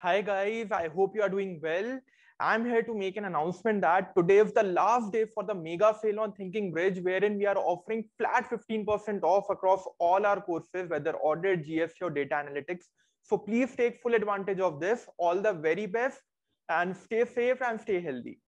Hi guys, I hope you are doing well. I'm here to make an announcement that today is the last day for the mega sale on Thinking Bridge, wherein we are offering flat 15% off across all our courses, whether audit, GS, or data analytics. So please take full advantage of this. All the very best and stay safe and stay healthy.